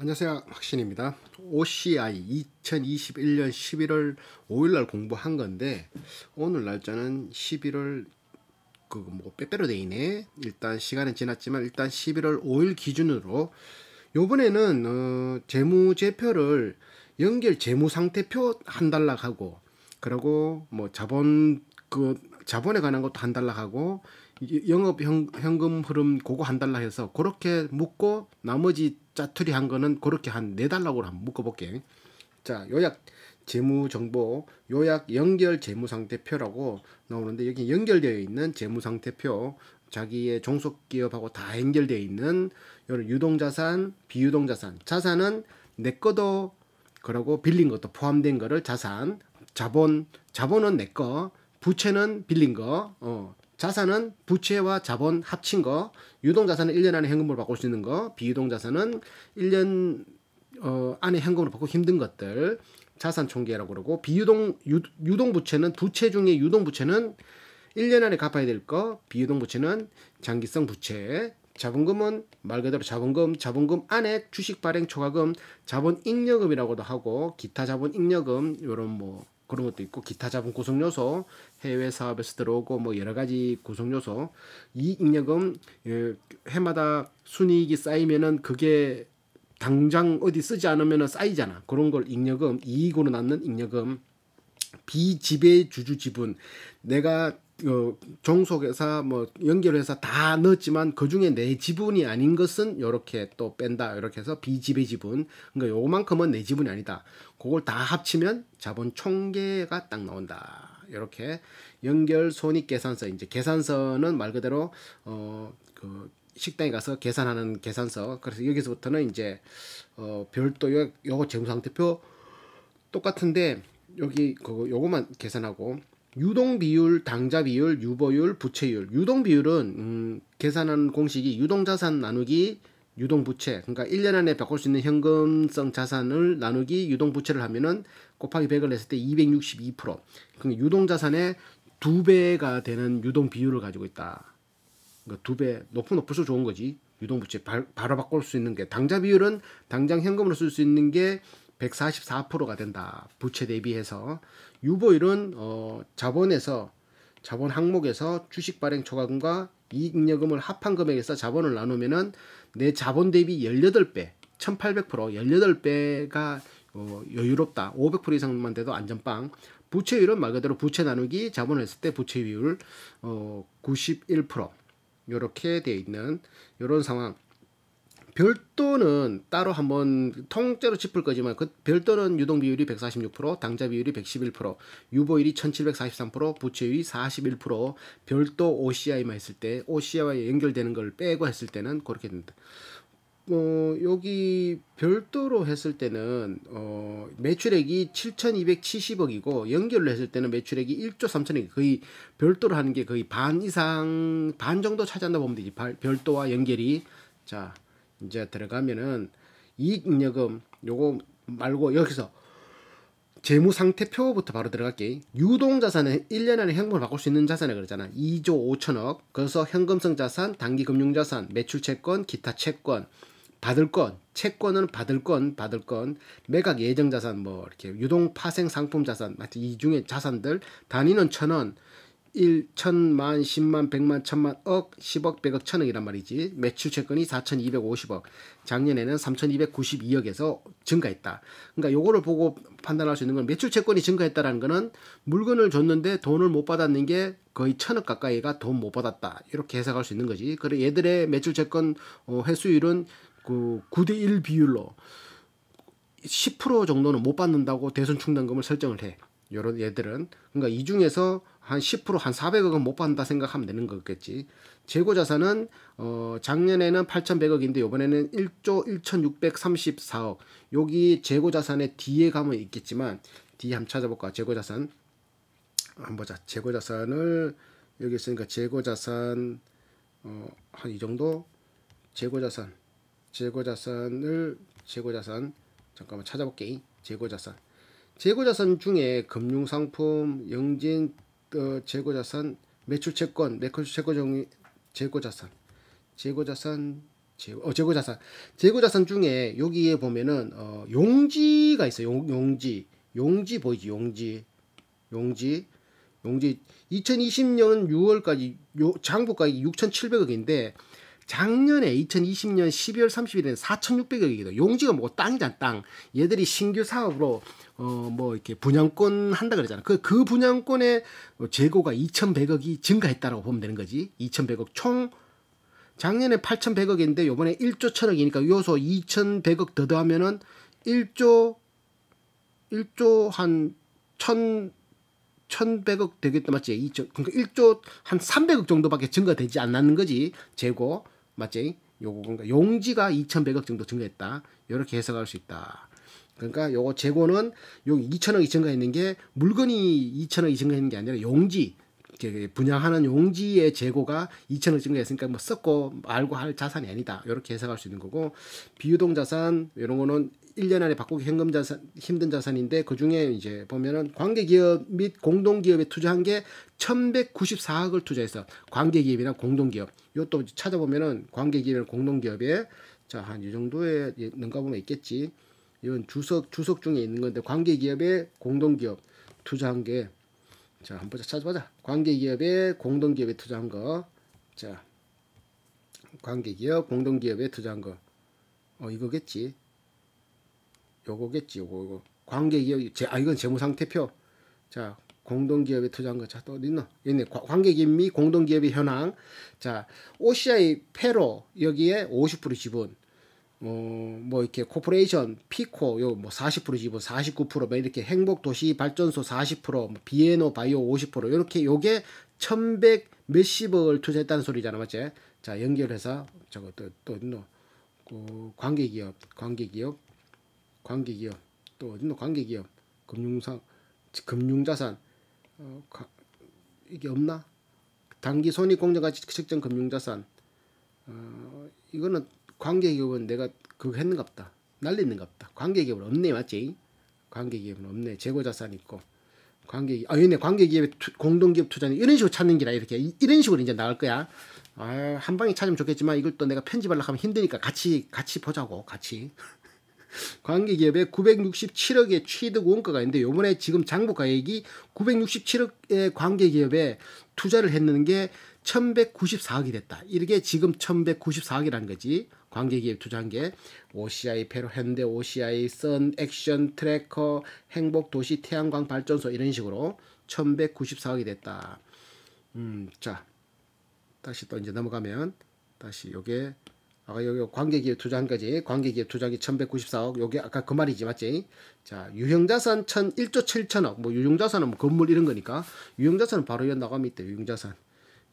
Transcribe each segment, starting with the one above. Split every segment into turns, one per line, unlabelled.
안녕하세요 확신입니다 OCI 2021년 11월 5일날 공부한 건데 오늘 날짜는 11월 그뭐 빼빼로 데이네 일단 시간은 지났지만 일단 11월 5일 기준으로 요번에는 어, 재무제표를 연결 재무상태표 한 달락하고 그리고 뭐 자본 그 자본에 관한 것도 한 달락하고 영업 현금 흐름 그거 한 달락 해서 그렇게 묶고 나머지 짜투리 한 거는 그렇게 한 네 달라고 한번 묶어볼게. 자, 요약 재무 정보 요약 연결 재무 상태표라고 나오는데 여기 연결되어 있는 재무 상태표 자기의 종속 기업하고 다 연결되어 있는 이런 유동 자산, 비유동 자산. 자산은 내 거도 그러고 빌린 것도 포함된 거를 자산, 자본, 자본은 내 거, 부채는 빌린 거, 어, 자산은 부채와 자본 합친 거, 유동 자산은 1년 안에 현금으로 바꿀 수 있는 거, 비유동 자산은 1년 어, 안에 현금으로 바꾸기 힘든 것들, 자산 총계라고 그러고 비유동 유, 유동 부채는 부채 중에 유동 부채는 1년 안에 갚아야 될 거, 비유동 부채는 장기성 부채, 자본금은 말 그대로 자본금, 자본금 안에 주식 발행 초과금, 자본 잉여금이라고도 하고 기타 자본 잉여금 요런 뭐 그런 것도 있고 기타 자본 구성 요소, 해외 사업에서 들어오고 뭐 여러 가지 구성 요소. 이익력은 예, 해마다 순이익이 쌓이면은 그게 당장 어디 쓰지 않으면 쌓이잖아. 그런 걸 잉여금, 이익으로 남는 잉여금, 비지배 주주 지분. 내가 어, 종속회사 뭐 연결회사 다 넣었지만 그 중에 내 지분이 아닌 것은 이렇게 또 뺀다 이렇게 해서 비지배 지분 그러니까 요만큼은 내 지분이 아니다 그걸 다 합치면 자본 총계가 딱 나온다 이렇게 연결 손익 계산서 이제 계산서는 말 그대로 어그 식당에 가서 계산하는 계산서 그래서 여기서부터는 이제 어 별도 요거 재무상태표 똑같은데 여기 그 요거만 계산하고 유동 비율, 당좌 비율, 유보율, 부채율. 유동 비율은 음, 계산하는 공식이 유동 자산 나누기 유동 부채. 그러니까 1년 안에 바꿀 수 있는 현금성 자산을 나누기 유동 부채를 하면은 곱하기 100을 했을 때 262%. 그러니까 유동 자산의 두 배가 되는 유동 비율을 가지고 있다. 그러니까 두배 높은 높을수록 좋은 거지. 유동 부채 바, 바로 바꿀 수 있는 게 당좌 비율은 당장 현금으로 쓸 수 있는 게 144%가 된다. 부채 대비해서 유보율은 어, 자본에서 자본 항목에서 주식 발행 초과금과 이익여금을 합한 금액에서 자본을 나누면은 내 자본 대비 18배, 1800% 18배가 어, 여유롭다. 500% 이상만 돼도 안전빵. 부채율은 말 그대로 부채 나누기 자본을 했을 때 부채 비율 어, 91% 이렇게 되어 있는 이런 상황. 별도는 따로 한번 통째로 짚을 거지만 그 별도는 유동 비율이 146%, 당좌 비율이 111%, 유보율이 1743%, 부채율이 41%, 별도 OCI만 했을 때 OCI와 연결되는 걸 빼고 했을 때는 그렇게 된다. 어, 여기 별도로 했을 때는 어, 매출액이 7,270억이고 연결로 했을 때는 매출액이 1조 3천억 거의 별도로 하는 게 거의 반 이상 반 정도 차지한다 보면 되지. 별도와 연결이 자 이제 들어가면은 이익잉여금 요거 말고 여기서 재무상태표부터 바로 들어갈게 유동자산은 1년 안에 현금을 바꿀 수 있는 자산을 그러잖아 2조 5천억 그래서 현금성 자산, 단기금융자산, 매출채권, 기타 채권 받을 건, 채권은 받을 건, 받을 건, 매각 예정 자산, 뭐, 이렇게 유동 파생 상품 자산, 하여이 중에 자산들, 단위는 천 원, 일, 천만, 십만, 백만, 천만, 억, 십억, 백억, 천억이란 말이지. 매출 채권이 사천이백오십억 작년에는 삼천이백구십이억에서 증가했다. 그러니까 요거를 보고 판단할 수 있는 건 매출 채권이 증가했다라는 거는 물건을 줬는데 돈을 못 받았는 게 거의 천억 가까이가 돈 못 받았다. 이렇게 해석할 수 있는 거지. 그래 얘들의 매출 채권 어, 회수율은 그 9대 1 비율로 10% 정도는 못 받는다고 대선 충당금을 설정을 해. 요런 얘들은 그러니까 이 중에서 한 10%한 400억은 못 받는다 생각하면 되는 거겠지. 재고 자산은 어 작년에는 8,100억인데 요번에는 1조 1,634억. 여기 재고 자산의 뒤에 가면 있겠지만 뒤에 한번 찾아볼까? 재고 자산. 한번 보자. 재고 자산을 여기 있으니까 재고 자산 어 한 이 정도 재고 자산. 재고 자산을 재고 자산 잠깐만 찾아볼게. 재고 자산. 재고 자산 중에 금융 상품, 영진, 어, 재고자산, 매출채권, 매출채권 재고자산, 재고자산, 재고, 어, 재고자산, 재고자산 중에 여기에 보면은 어, 용지가 있어요. 용, 용지 용지 보이지? 용지, 용지, 용지. 2020년 6월까지 요, 장부가액이 6,700억인데 작년에 2020년 12월 30일에는 4 6 0 0이기도 용지가 뭐고 땅이잖아 땅. 얘들이 신규 사업으로 어 뭐 이렇게 분양권 한다 그러잖아. 그그 그 분양권의 재고가 2,100억이 증가했다라고 보면 되는 거지. 2,100억 총 작년에 8,100억인데 요번에 1조 1천억이니까 요소 2,100억 더 더하면은 1조 1조 한1,000 1,100억 되겠다 맞지? 2조 그러니까 1조 한 300억 정도밖에 증가되지 않는 았 거지 재고. 맞지? 요거 그러니까 용지가 2,100억 정도 증가했다. 이렇게 해석할 수 있다. 그러니까 요거 재고는 요2 0 0 0억 증가했는 게 물건이 2 0 0 0억 증가했는 게 아니라 용지 분양하는 용지의 재고가 2천억 증가했으니까 뭐 썼고 말고 할 자산이 아니다 이렇게 해석할 수 있는 거고 비유동 자산 이런 거는 1년 안에 바꾸기 현금 자산 힘든 자산인데 그 중에 이제 보면은 관계 기업 및 공동 기업에 투자한 게 1,194억을 투자해서 관계 기업이나 공동 기업 요것도 찾아보면은 관계 기업이나 공동 기업에 자 한 이 정도에 는가 예, 보면 있겠지. 이건 주석 주석 중에 있는 건데 관계 기업에 공동 기업 투자한 게 자 한번 찾아보자. 관계 기업에 공동 기업에 투자한 거. 자 관계 기업 공동 기업에 투자한 거. 어 이거겠지. 요거겠지. 요거, 요거. 관계기업, 제, 아, 이건 재무상태표. 자, 공동기업에 투자한 거 자, 또 있나? 얘네, 관계기업 및 공동기업의 현황. 자, OCI 페로, 여기에 50% 지분. 어, 뭐, 이렇게, 코퍼레이션, 피코, 요, 뭐, 40% 지분, 49%, 뭐, 이렇게, 행복도시발전소 40%, 뭐, 비에노 바이오 50%, 요렇게, 요게 1100 몇십억을 투자했다는 소리잖아, 맞지? 자, 연결해서, 저것도 또, 있노 그 관계기업, 관계기업, 관계기업, 또 어딘가 관계기업, 금융사 금융자산, 어, 가, 이게 없나? 단기 손익공정가치 측정 금융자산, 어, 이거는 관계기업은 내가 그거 했는가없다날리는가없다 관계기업은 없네, 맞지? 관계기업은 없네. 재고자산 있고. 관계, 아, 얘네 관계기업의 공동기업 투자는 이런 식으로 찾는 게라 이렇게. 이, 이런 식으로 이제 나갈 거야. 아, 한 방에 찾으면 좋겠지만 이걸 또 내가 편집하려고 하면 힘드니까 같이, 같이 보자고, 같이. 관계기업에 967억의 취득 원가가 있는데 요번에 지금 장부 가액이 967억의 관계기업에 투자를 했는 게 1194억이 됐다. 이게 지금 1194억이라는 거지. 관계기업 투자한 게 OCI, 페로, 현대, OCI, 선, 액션, 트래커, 행복, 도시, 태양광, 발전소 이런 식으로 1194억이 됐다. 음, 자. 다시 또 이제 넘어가면 다시 요게 아까 여기 관계기업 투자 한 가지, 관계기업 투자기 1194억, 여기 아까 그 말이지, 맞지? 자, 유형자산 1001조 7천억, 뭐 유형자산은 뭐 건물 이런 거니까, 유형자산은 바로 연 나가면 있대, 유형자산.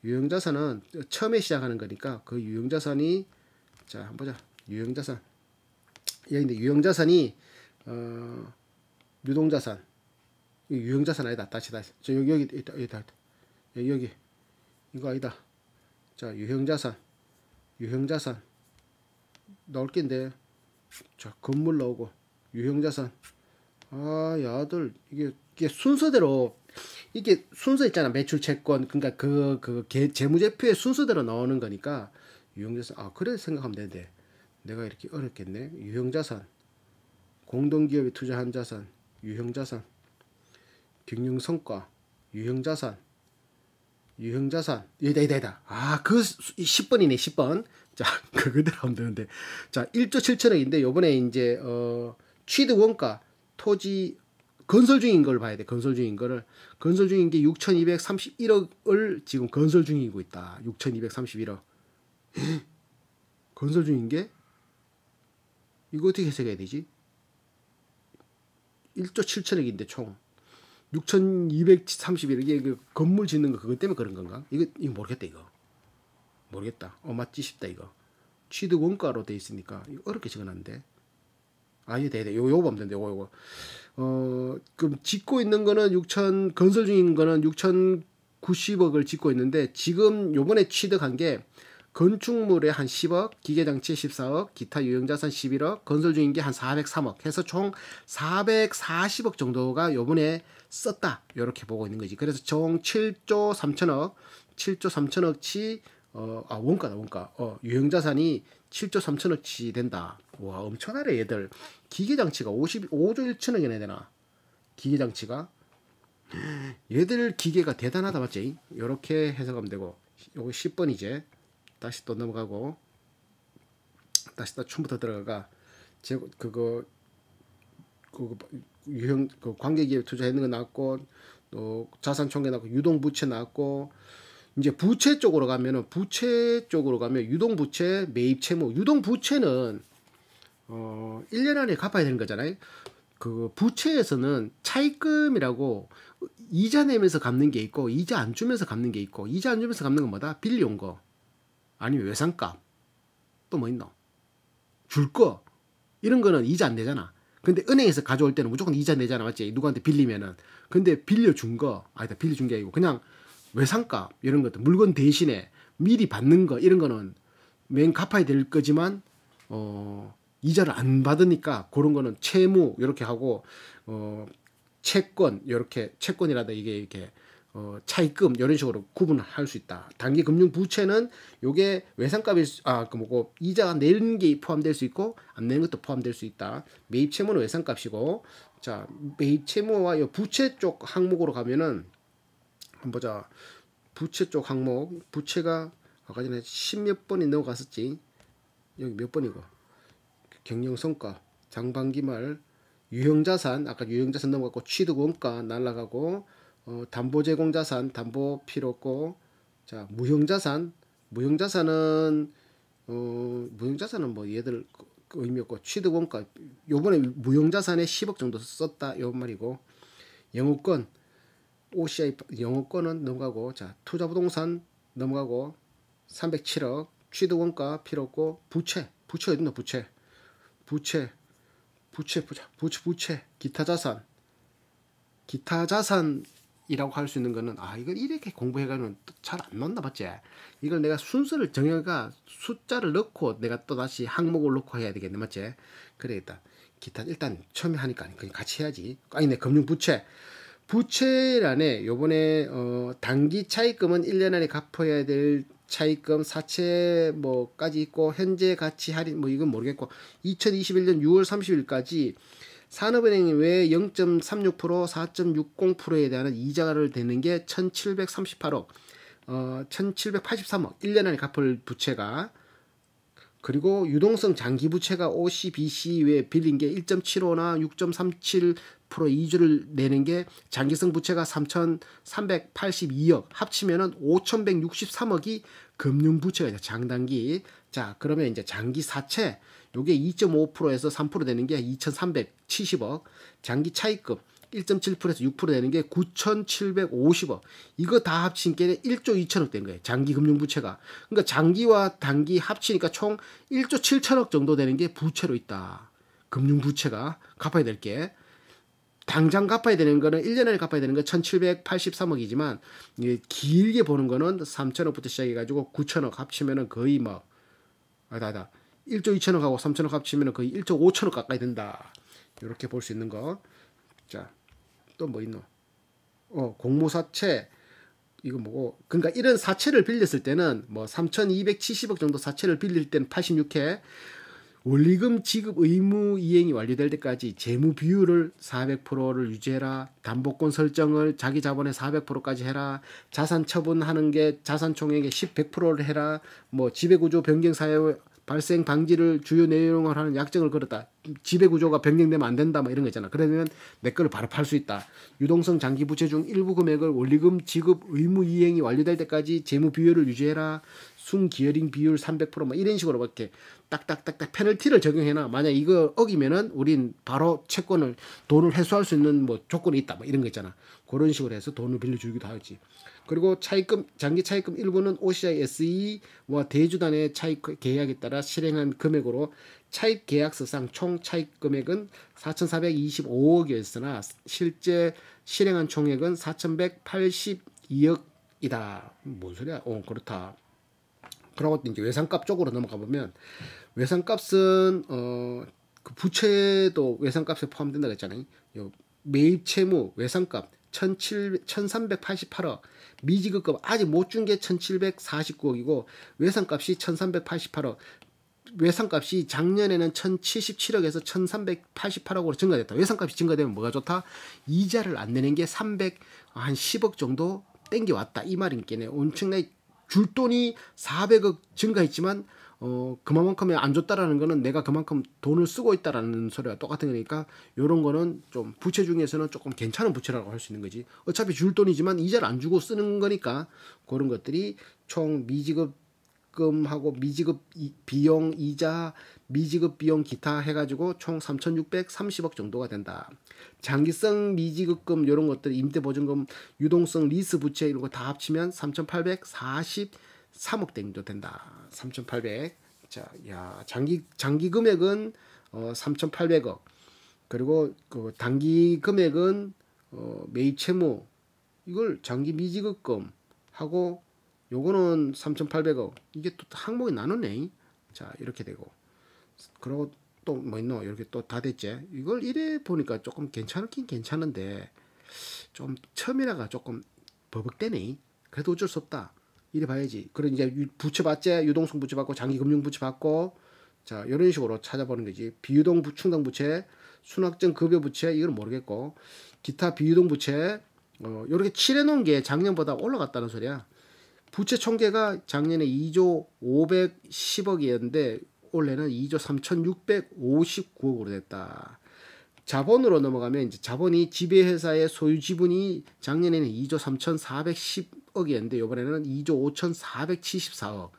유형자산은 처음에 시작하는 거니까, 그 유형자산이, 자, 한번 보자. 유형자산. 여기인데, 유형자산이, 어, 유동자산. 유형자산 아니다, 다시, 다시. 저 여기, 여기, 여기, 여기, 여기, 여기. 이거 아니다. 자, 유형자산. 유형자산. 넣게 낀데 자 건물 나오고 유형자산 아 야들 이게 이게 순서대로 이게 순서 있잖아 매출 채권 그니까 그그 그, 그 재무제표의 순서대로 나오는 거니까 유형자산 아 그래 생각하면 되는데 내가 이렇게 어렵겠네 유형자산 공동기업에 투자한 자산 유형자산 경영성과 유형자산 유형자산 이다 이다 이다 아그 10번이네 10번 자, 그, 그대로 하면 되는데. 자, 1조 7천억인데 요번에 이제 어 취득 원가 토지 건설 중인 걸 봐야 돼. 건설 중인 거를 건설 중인 게 6,231억을 지금 건설 중이고 있다. 6,231억. 건설 중인 게 이거 어떻게 해석해야 되지? 1조 7천억인데 총 6,231억 이게 그 건물 짓는 거 그것 때문에 그런 건가? 이거 이거 모르겠다 이거. 모르겠다. 어, 맞지 싶다 이거. 취득 원가로 돼 있으니까 이거 어렵게 적어놨는데. 아니 돼, 대요 요거 보면 된대 요거 요거. 어 그럼 짓고 있는 거는 6천 건설 중인 거는 6천 90억을 짓고 있는데 지금 요번에 취득한 게 건축물에 한 10억, 기계장치 14억, 기타 유형자산 11억, 건설 중인 게 한 403억 해서 총 440억 정도가 요번에 썼다. 이렇게 보고 있는 거지. 그래서 총 7조 3천억, 7조 3천억치 어, 아, 원가다, 원가. 어, 유형 자산이 7조 3천억치 된다. 와, 엄청나네, 얘들. 기계장치가 55조 1천억이나 되나? 기계장치가. 얘들 기계가 대단하다, 맞지? 요렇게 해석하면 되고. 요거 10번 이제. 다시 또 넘어가고. 다시 또처음부터 들어가. 가 제, 그거, 그거, 유형, 그 관계기업 투자했는 거 나왔고, 또 자산 총계 나왔고, 유동부채 나왔고, 이제 부채 쪽으로 가면은 부채 쪽으로 가면 유동 부채, 매입 채무. 뭐 유동 부채는 어 1년 안에 갚아야 되는 거잖아요. 그 부채에서는 차입금이라고 이자 내면서 갚는 게 있고 이자 안 주면서 갚는 게 있고 이자 안 주면서 갚는 건 뭐다? 빌려온 거 아니면 외상값 또 뭐 있노? 줄거 이런 거는 이자 안 내잖아 근데 은행에서 가져올 때는 무조건 이자 내잖아 맞지? 누구한테 빌리면은 근데 빌려준 거 아니다 빌려준 게 아니고 그냥 외상값 이런 것들 물건 대신에 미리 받는 거 이런 거는 맨 갚아야 될 거지만 어 이자를 안 받으니까 그런 거는 채무 이렇게 하고 어 채권 이렇게 채권이라다 이게 이렇게 어차입금 이런 식으로 구분할 을수 있다. 단기 금융 부채는 요게 외상값이 아 그 뭐고 이자가 내는 게 포함될 수 있고 안 내는 것도 포함될 수 있다. 매입 채무는 외상값이고 자 매입 채무와 요 부채 쪽 항목으로 가면은 한번 보자. 부채 쪽 항목 부채가 아까 전에 십몇 번이 넘어갔었지 여기 몇 번이고 경영성과 장반기말 유형자산 아까 유형자산 넘어갔고 취득원가 날라가고 어, 담보제공자산 담보 필요 없고 자 무형자산 무형자산은 어, 무형자산은 뭐 얘들 의미 없고 취득원가 요번에 무형자산에 10억 정도 썼다 요 말이고 영업권 OCI 영어권은 넘어가고 자 투자부동산 넘어가고 307억 취득원가 필요 없고 부채 부채 어딨나 부채 부채 부채 부채 부채, 부채 기타자산 기타자산이라고 할 수 있는 거는 아 이걸 이렇게 공부해가면 잘안 맞나 봤지 이걸 내가 순서를 정해가 숫자를 넣고 내가 또 다시 항목을 넣고 해야 되겠네 맞지 그래겠다 기타 일단 처음에 하니까 같이 해야지 아니내 금융부채 부채란에 요번에 어 단기 차입금은 1년 안에 갚아야 될 차입금 사채 뭐까지 있고 현재 가치 할인 뭐 이건 모르겠고 2021년 6월 30일까지 산업은행이 왜0.36% 4.60%에 대한 이자를 대는 게 1738억 어 1783억 1년 안에 갚을 부채가 그리고 유동성 장기 부채가 OCBC 외에 빌린 게 1.75나 6.37 앞으로 2주를 내는 게 장기성 부채가 3,382억 합치면은 5,163억이 금융 부채가 장단기 자 그러면 이제 장기 사채 요게 2.5%에서 3% 되는 게 2,370억 장기 차입금 1.7%에서 6% 되는 게 9,750억. 이거 다 합친 게 1조 2천억 된 거예요. 장기 금융 부채가. 그러니까 장기와 단기 합치니까 총 1조 7천억 정도 되는 게 부채로 있다. 금융 부채가 갚아야 될 게. 당장 갚아야 되는 거는 1년에 갚아야 되는 건 1783억이지만 예, 길게 보는 거는 3천억부터 시작해 가지고 9천억 합치면은 거의 뭐아다아다 1조 2천억하고 3천억 합치면은 거의 1조 5천억 가까이 된다. 이렇게 볼 수 있는 거. 자. 또 뭐 있노? 어, 공모사채 이거 뭐고 그러니까 이런 사채를 빌렸을 때는 뭐 3,270억 정도 사채를 빌릴 때는 86회 원리금 지급 의무 이행이 완료될 때까지 재무 비율을 400%를 유지해라. 담보권 설정을 자기 자본의 400%까지 해라. 자산 처분하는 게 자산 총액의 10, 1 0를 해라. 뭐 지배 구조 변경 사유 발생 방지를 주요 내용을 하는 약정을 걸었다. 지배 구조가 변경되면 안 된다. 뭐 이런 거 있잖아. 그러면 내 거를 바로 팔 수 있다. 유동성 장기 부채 중 일부 금액을 원리금 지급 의무 이행이 완료될 때까지 재무 비율을 유지해라. 순기어링 비율 300%뭐 이런 식으로 이렇게 딱딱딱딱 페널티를 적용해놔. 만약 이거 어기면은 우린 바로 채권을 돈을 회수할 수 있는 뭐 조건이 있다. 뭐 이런 거 있잖아. 그런 식으로 해서 돈을 빌려주기도 하지. 그리고 차입금 장기 차입금 일부는 OCI SE와 대주단의 차입 계약에 따라 실행한 금액으로 차입 계약서상 총차입 금액은 4,425억이었으나 실제 실행한 총액은 4,182억이다. 뭔 소리야? 어, 그렇다. 그런것고 이제 외상값 쪽으로 넘어가 보면 외상값은 어, 그 부채도 외상값에 포함된다그랬잖아요 매입 채무 외상값 1 7 1388억 미지급금 아직 못 준 게 1749억이고 외상값이 1388억 외상값이 작년에는 1077억에서 1388억으로 증가됐다. 외상값이 증가되면 뭐가 좋다? 이자를 안 내는 게 300, 한 10억 정도 땡겨왔다. 이 말이니까요. 엄청나게 줄 돈이 400억 증가했지만 어 그만큼의 안 줬다라는 거는 내가 그만큼 돈을 쓰고 있다라는 소리와 똑같은 거니까 요런 거는 좀 부채 중에서는 조금 괜찮은 부채라고 할 수 있는 거지 어차피 줄 돈이지만 이자를 안 주고 쓰는 거니까 그런 것들이 총 미지급 적금하고 미지급 비용 이자, 미지급 비용 기타 해가지고 총 3,630억 정도가 된다. 장기성 미지급금 이런 것들 임대보증금 유동성 리스 부채 이런 거 다 합치면 3,843억 정도 된다. 3,800. 자, 야 장기 장기 금액은 어 3,800억. 그리고 그 단기 금액은 어 매입 채무 이걸 장기 미지급금 하고 요거는 3,800억. 이게 또 항목이 나누네. 자, 이렇게 되고. 그리고 또 뭐 있노? 이렇게 또 다 됐지. 이걸 이래 보니까 조금 괜찮긴 괜찮은데, 좀 처음이라가 조금 버벅대네. 그래도 어쩔 수 없다. 이래 봐야지. 그런 이제 부채받재 유동성 부채받고, 장기금융 부채받고, 자, 이런 식으로 찾아보는 거지. 비유동 충당 부채, 순학증 급여 부채, 이건 모르겠고, 기타 비유동 부채, 어, 요렇게 칠해놓은 게 작년보다 올라갔다는 소리야. 부채 총계가 작년에 2조 510억이었는데 올해는 2조 3,659억으로 됐다. 자본으로 넘어가면 이제 자본이 지배회사의 소유 지분이 작년에는 2조 3,410억이었는데 이번에는 2조 5,474억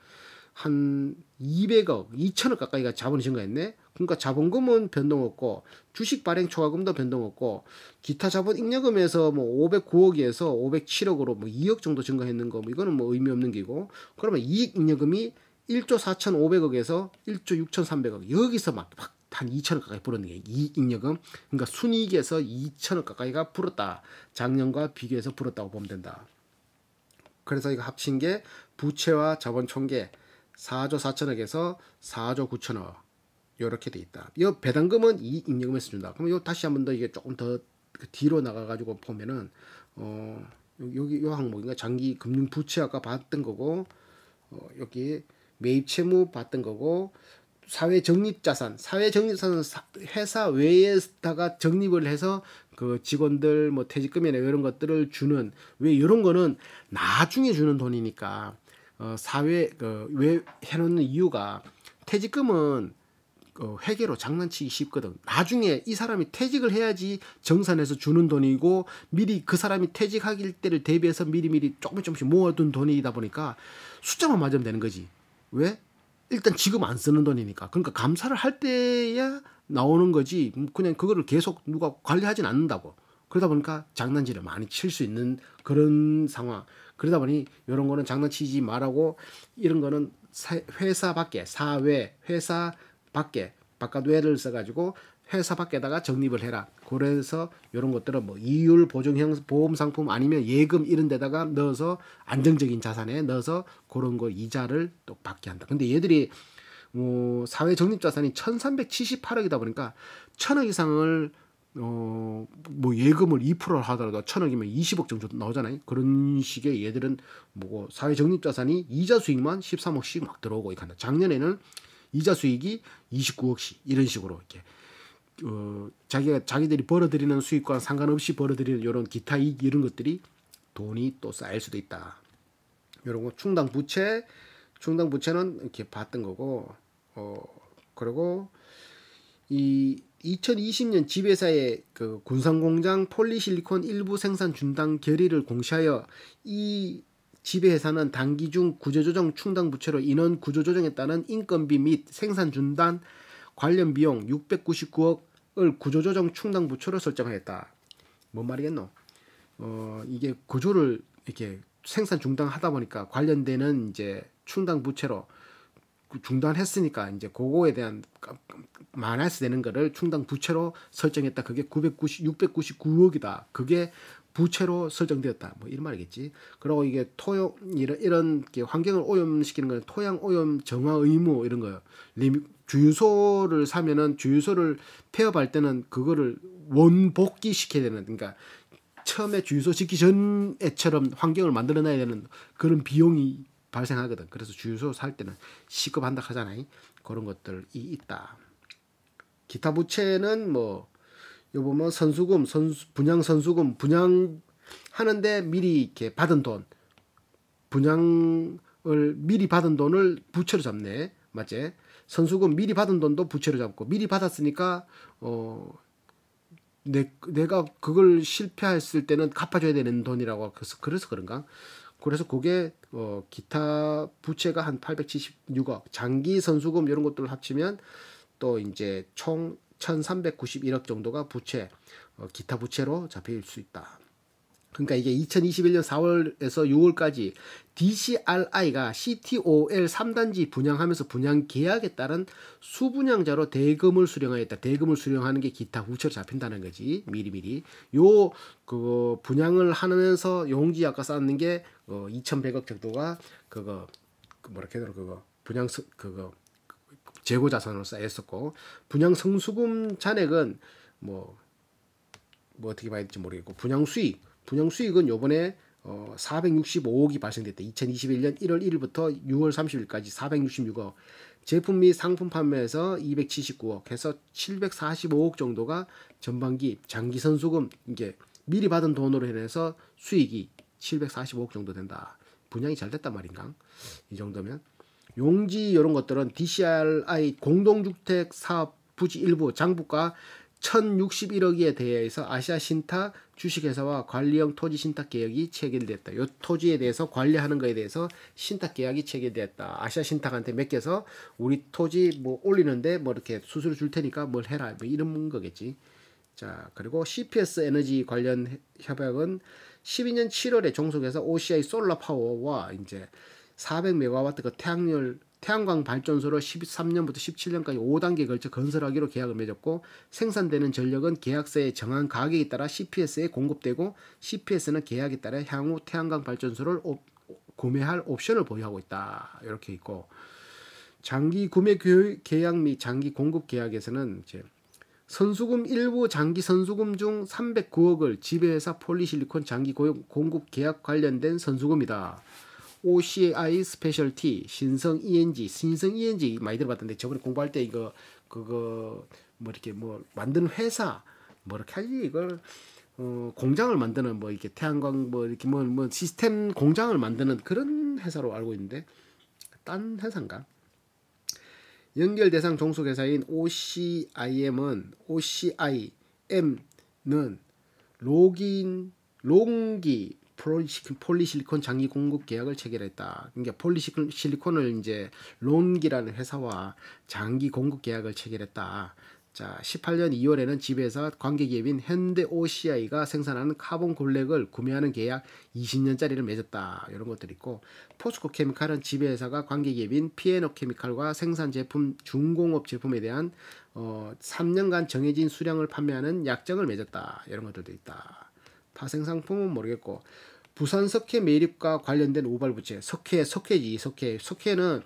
한 200억, 2천억 가까이가 자본이 증가했네. 그러니까 자본금은 변동 없고 주식 발행 초과금도 변동 없고 기타 자본 잉여금에서 뭐 509억에서 507억으로 뭐 2억 정도 증가했는 거 뭐 이거는 뭐 의미 없는 게고 그러면 이익 잉여금이 1조 4,500억에서 1조 6,300억 여기서 막, 막한 2천억 가까이 불었는 게 이익 잉여금 그러니까 순이익에서 2천억 가까이가 불었다 작년과 비교해서 불었다고 보면 된다 그래서 이거 합친 게 부채와 자본 총계 4조 4천억에서 4조 9천억 요렇게 돼 있다. 요 배당금은 이입력금에서 준다. 그럼 요 다시 한번더 이게 조금 더 그 뒤로 나가가지고 보면은 어 여기 요 항목인가 장기 금융 부채 아까 봤던 거고 어 여기 매입 채무 봤던 거고 사회 적립 자산 사회 적립 자산은 회사 외에다가 적립을 해서 그 직원들 뭐 퇴직금이나 이런 것들을 주는 왜 이런 거는 나중에 주는 돈이니까 어 사회 그왜 해놓는 이유가 퇴직금은 어, 회계로 장난치기 쉽거든. 나중에 이 사람이 퇴직을 해야지 정산해서 주는 돈이고 미리 그 사람이 퇴직하길 때를 대비해서 미리미리 조금 조금씩 모아둔 돈이다 보니까 숫자만 맞으면 되는 거지. 왜? 일단 지금 안 쓰는 돈이니까. 그러니까 감사를 할 때야 나오는 거지. 음, 그냥 그거를 계속 누가 관리하진 않는다고. 그러다 보니까 장난질을 많이 칠 수 있는 그런 상황. 그러다 보니 이런 거는 장난치지 말라고 이런 거는 회사 밖에 사회 회사 밖에 바깥외를 써가지고 회사 밖에다가 적립을 해라. 그래서 이런 것들은 뭐 이율 보증형 보험 상품 아니면 예금 이런 데다가 넣어서 안정적인 자산에 넣어서 그런 거 이자를 또 받게 한다. 근데 얘들이 뭐 사회 적립 자산이 천삼백칠십팔억이다 보니까 천억 이상을 어뭐 예금을 이를 하더라도 천억이면 이십억 정도 나오잖아요. 그런 식의 얘들은 뭐 사회 적립 자산이 이자 수익만 십삼억씩막 들어오고 이간다. 작년에는 이자 수익이 29억씩 이런 식으로 이렇게 어, 자기가 자기들이 벌어들이는 수익과 상관없이 벌어들이는 이런 기타 이익 이런 것들이 돈이 또 쌓일 수도 있다. 이런 거 충당 부채, 충당 부채는 이렇게 봤던 거고, 어 그리고 이 2020년 지배사의 그 군산공장 폴리실리콘 일부 생산 중단 결의를 공시하여 이 지배회사는 단기 중 구조조정 충당 부채로 인원 구조조정에 따른 인건비 및 생산 중단 관련 비용 699억을 구조조정 충당 부채로 설정하였다. 뭔 말이겠노? 어 이게 구조를 이렇게 생산 중단하다 보니까 관련되는 이제 충당 부채로 그 중단했으니까 이제 그거에 대한 마이너스 되는 거를 충당 부채로 설정했다. 그게 990 699억이다. 그게 부채로 설정되었다. 뭐 이런 말이겠지. 그리고 이게 토양 이런 이런 환경을 오염시키는 건 토양 오염 정화 의무 이런 거요. 주유소를 사면은 주유소를 폐업할 때는 그거를 원복귀 시켜야 되는 그러니까 처음에 주유소 짓기 전에처럼 환경을 만들어놔야 되는 그런 비용이 발생하거든. 그래서 주유소 살 때는 시급한다 하잖아요. 그런 것들이 있다. 기타 부채는 뭐요 보면 선수금, 선수, 분양 선수금, 분양 하는데 미리 이렇게 받은 돈, 분양을 미리 받은 돈을 부채로 잡네, 맞제 선수금 미리 받은 돈도 부채로 잡고 미리 받았으니까 어 내, 내가 그걸 실패했을 때는 갚아줘야 되는 돈이라고 그래서 그래서 그런가? 그래서 그게 어 기타 부채가 한 876억, 장기 선수금 이런 것들을 합치면 또 이제 총 1,391억 정도가 부채, 어, 기타 부채로 잡힐 수 있다. 그러니까 이게 2021년 4월에서 6월까지 DCRI가 CTOL 3단지 분양하면서 분양 계약에 따른 수분양자로 대금을 수령하였다. 대금을 수령하는 게 기타 부채로 잡힌다는 거지. 미리미리. 요, 그, 분양을 하면서 용지 아까 쌓는 게, 어, 2100억 정도가 그거, 그 뭐라 해야 되나, 그거, 분양, 그거, 재고 자산으로 쌓였었고 분양 성수금 잔액은 뭐뭐 뭐 어떻게 봐야 될지 모르겠고 분양 수익 분양 수익은 요번에 어 465억이 발생됐대. 2021년 1월 1일부터 6월 30일까지 466억. 제품 및 상품 판매에서 279억 해서 745억 정도가 전반기 장기 선수금 이게 미리 받은 돈으로 인해서 수익이 745억 정도 된다. 분양이 잘 됐단 말인가? 이 정도면 용지 이런 것들은 DCRI 공동주택 사업 부지 일부 장부가 1061억에 대해서 아시아 신탁 주식회사와 관리형 토지 신탁 계약이 체결됐다. 요 토지에 대해서 관리하는 거에 대해서 신탁 계약이 체결됐다. 아시아 신탁한테 맡겨서 우리 토지 뭐 올리는데 뭐 이렇게 수수료 줄 테니까 뭘 해라. 뭐 이런 거겠지. 자, 그리고 CPS 에너지 관련 협약은 12년 7월에 종속해서 OCI 솔라 파워와 이제 400메가와트급 그 태양열 태양광 발전소를 13년부터 17년까지 5단계에 걸쳐 건설하기로 계약을 맺었고 생산되는 전력은 계약서에 정한 가격에 따라 CPS에 공급되고 CPS는 계약에 따라 향후 태양광 발전소를 옵, 구매할 옵션을 보유하고 있다. 이렇게 있고 장기 구매 계약 및 장기 공급 계약에서는 이제 선수금 일부 장기 선수금 중 309억을 지배회사 폴리실리콘 장기 공급 계약 관련된 선수금이다. OCI 스페셜티 신성 ENG 신성 ENG 많이 들어봤던데 저번에 공부할 때 이거 그거 뭐 이렇게 뭐 만든 회사 뭐 이렇게 하지 이걸 어, 공장을 만드는 뭐 이렇게 태양광 뭐 이렇게 뭐, 뭐 시스템 공장을 만드는 그런 회사로 알고 있는데 딴 회사인가? 연결 대상 종속 회사인 OCIM은 OCIM는 로긴 롱기 폴리실리콘 장기 공급 계약을 체결했다. 그러니까 폴리실리콘을 이제 론기라는 회사와 장기 공급 계약을 체결했다. 자, 18년 2월에는 지배사 관계기업인 현대OCI가 생산하는 카본 골렉을 구매하는 계약 20년짜리를 맺었다. 이런 것들 있고 포스코 케미칼은 지배사가 관계기업인 피에노 케미칼과 생산 제품 중공업 제품에 대한 어, 3년간 정해진 수량을 판매하는 약정을 맺었다. 이런 것들도 있다. 파생상품은 모르겠고 부산 석회 매립과 관련된 오발부채 석회 석회지 석회 석회는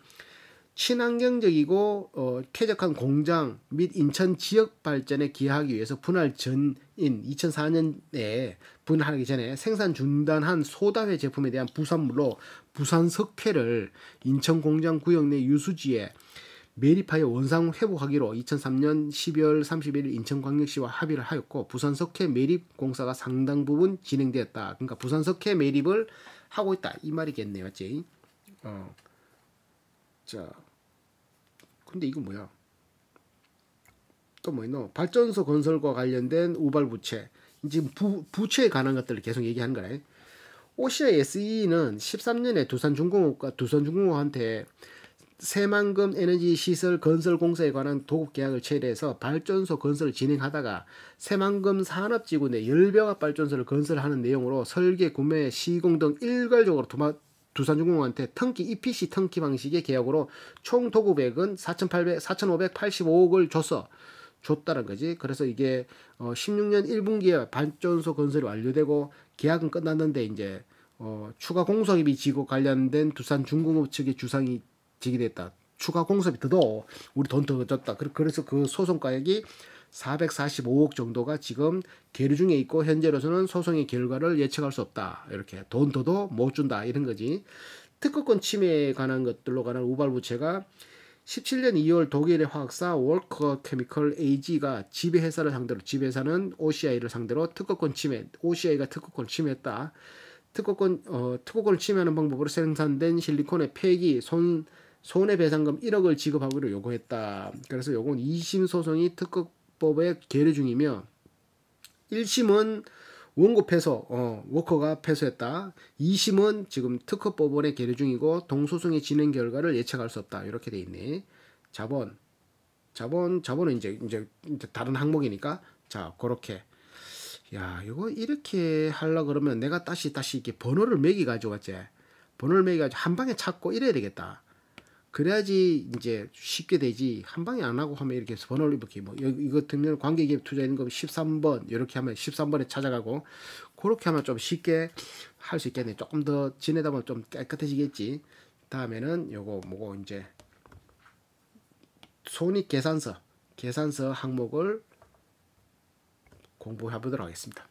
친환경적이고 어, 쾌적한 공장 및 인천 지역 발전에 기여하기 위해서 분할 전인 2004년에 분할하기 전에 생산 중단한 소다회 제품에 대한 부산물로 부산 석회를 인천 공장 구역 내 유수지에 메리파여 원상 회복하기로 2003년 12월 31일 인천광역시와 합의를 하였고 부산 석회 매립 공사가 상당 부분 진행되었다. 그러니까 부산 석회 매립을 하고 있다 이 말이겠네요, 맞지? 어, 자, 근데 이거 뭐야? 또뭐 있노? 발전소 건설과 관련된 우발 부채, 지제 부, 부채에 관한 것들을 계속 얘기하는 거네 오시아 SE는 13년에 두산 중공업과 두산 중공업한테 새만금 에너지 시설 건설 공사에 관한 도급 계약을 체결해서 발전소 건설을 진행하다가 새만금 산업지구 내 열병합 발전소를 건설하는 내용으로 설계, 구매, 시공 등 일괄적으로 도마, 두산중공한테 업 턴키 EPC 턴키 방식의 계약으로 총 도급액은 4,800 4,585억을 줬어. 줬다는 거지. 그래서 이게 어 16년 1분기에 발전소 건설이 완료되고 계약은 끝났는데 이제 어 추가 공사입이 지고 관련된 두산중공업 측의 주장이 지기됐다. 추가 공사비 더더 우리 돈더 줬다. 그래서 그 소송가액이 445억 정도가 지금 계류 중에 있고 현재로서는 소송의 결과를 예측할 수 없다. 이렇게 돈 더도 못 준다 이런 거지. 특허권 침해에 관한 것들로 관한 우발부채가 17년 2월 독일의 화학사 월커 케미컬 AG가 지배회사를 상대로 지배회사는 OCI를 상대로 특허권 침해, OCI가 특허권 침해했다. 특허권 어, 특허권을 침해하는 방법으로 생산된 실리콘의 폐기, 손 손해배상금 1억을 지급하기로 요구했다. 그래서 요건 2심 소송이 특허법에 계류 중이며 1심은 원고 패소, 어, 워커가 패소했다. 2심은 지금 특허법원에 계류 중이고 동소송의 진행 결과를 예측할 수 없다. 이렇게 돼 있네. 자본, 자본, 자본은 이제 이제 다른 항목이니까 자 그렇게. 야, 이거 이렇게 하려 그러면 내가 다시 다시 이렇게 번호를 매기 가지고 왔지. 번호를 매기 가지고 한 방에 찾고 이래야 되겠다. 그래야지 이제 쉽게 되지 한 방에 안 하고 하면 이렇게 해서 번호를 이렇게 뭐 이거 등면관객이 투자하는 거면 13번 이렇게 하면 13번에 찾아가고 그렇게 하면 좀 쉽게 할 수 있겠네 조금 더 지내다 보면 좀 깨끗해지겠지 다음에는 요거 뭐고 이제 손익 계산서 계산서 항목을 공부해 보도록 하겠습니다